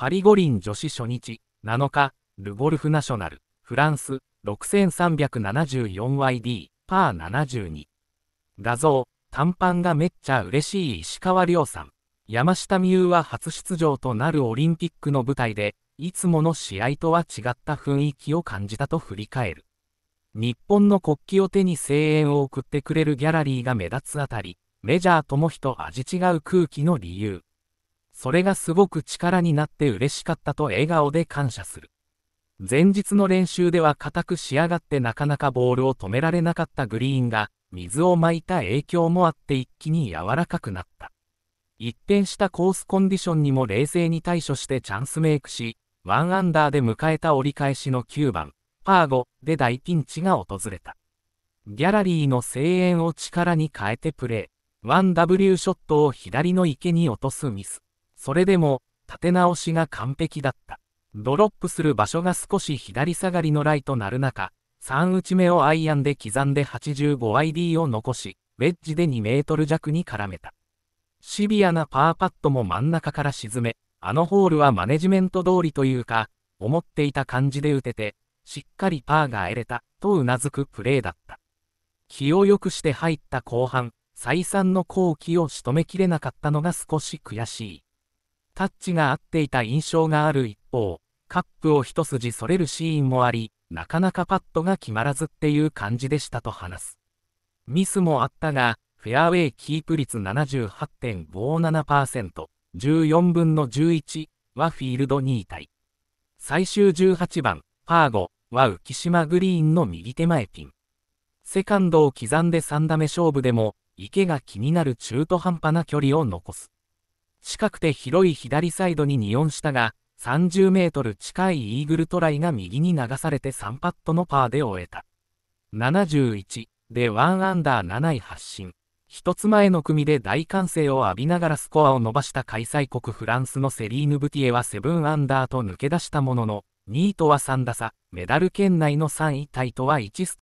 パリ五輪女子初日7日、ルゴルフナショナル、フランス 6374YD、パー72。画像、短パンがめっちゃ嬉しい石川亮さん。山下美優は初出場となるオリンピックの舞台で、いつもの試合とは違った雰囲気を感じたと振り返る。日本の国旗を手に声援を送ってくれるギャラリーが目立つあたり、メジャーとも人味違う空気の理由。それがすごく力になって嬉しかったと笑顔で感謝する。前日の練習では硬く仕上がってなかなかボールを止められなかったグリーンが、水をまいた影響もあって一気に柔らかくなった。一転したコースコンディションにも冷静に対処してチャンスメイクし、1アンダーで迎えた折り返しの9番、パー5で大ピンチが訪れた。ギャラリーの声援を力に変えてプレー。1W ショットを左の池に落とすミス。それでも、立て直しが完璧だった。ドロップする場所が少し左下がりのライとなる中、3打ち目をアイアンで刻んで 85ID を残し、ウェッジで2メートル弱に絡めた。シビアなパーパットも真ん中から沈め、あのホールはマネジメント通りというか、思っていた感じで打てて、しっかりパーが得れた、とうなずくプレーだった。気を良くして入った後半、再三の好機を仕留めきれなかったのが少し悔しい。タッチが合っていた印象がある一方、カップを一筋それるシーンもあり、なかなかパットが決まらずっていう感じでしたと話す。ミスもあったが、フェアウェイキープ率78.57%、14分の11はフィールド2位タイ。最終18番、パー5は浮島グリーンの右手前ピン。セカンドを刻んで3打目勝負でも、池が気になる中途半端な距離を残す。近くて広い左サイドに2、ンしたが、30メートル近いイーグルトライが右に流されて3パットのパーで終えた。71で1アンダー7位発進。一つ前の組で大歓声を浴びながらスコアを伸ばした開催国フランスのセリーヌ・ブティエは7アンダーと抜け出したものの、2位とは3打差、メダル圏内の3位タイとは1ス